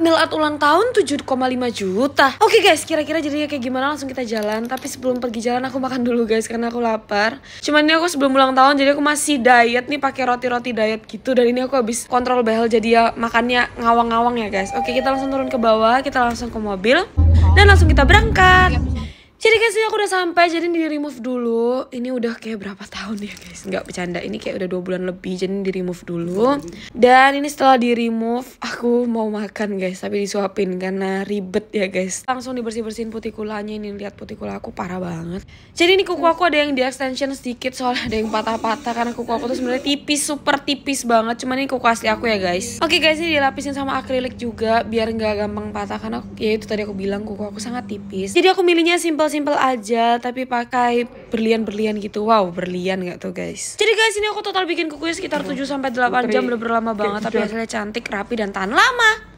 mail art ulang tahun 7,5 juta. Oke okay guys, kira-kira jadinya kayak gimana langsung kita jalan. Tapi sebelum pergi jalan aku makan dulu guys karena aku lapar. Cuman ini aku sebelum ulang tahun jadi aku masih diet nih pakai roti-roti diet gitu. Dan ini aku habis kontrol behel jadi ya makannya ngawang-ngawang ya guys. Oke, okay, kita langsung turun ke bawah, kita langsung ke mobil dan langsung kita berangkat. Jadi guys, ini aku udah sampai, jadi di remove dulu. Ini udah kayak berapa tahun ya guys? Nggak bercanda, ini kayak udah dua bulan lebih, jadi di remove dulu. Dan ini setelah di remove, aku mau makan guys, tapi disuapin karena ribet ya guys. Langsung dibersih bersihin putikulanya, ini lihat putikula aku parah banget. Jadi ini kuku aku ada yang di extension sedikit, soalnya ada yang patah-patah karena kuku aku tuh sebenarnya tipis, super tipis banget. Cuman ini kuku asli aku ya guys. Oke guys, ini dilapisin sama akrilik juga biar nggak gampang patah karena ya itu tadi aku bilang kuku aku sangat tipis. Jadi aku milihnya simple simpel-simpel aja tapi pakai berlian-berlian gitu wow berlian gak tuh guys jadi guys ini aku total bikin kukunya sekitar 7 sampai 8 jam udah berlama banget tapi hasilnya cantik rapi dan tahan lama